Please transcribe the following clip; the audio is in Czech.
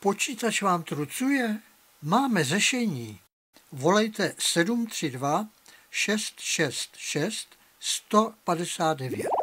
Počítač vám trucuje? Máme řešení. Volejte 732 666 159.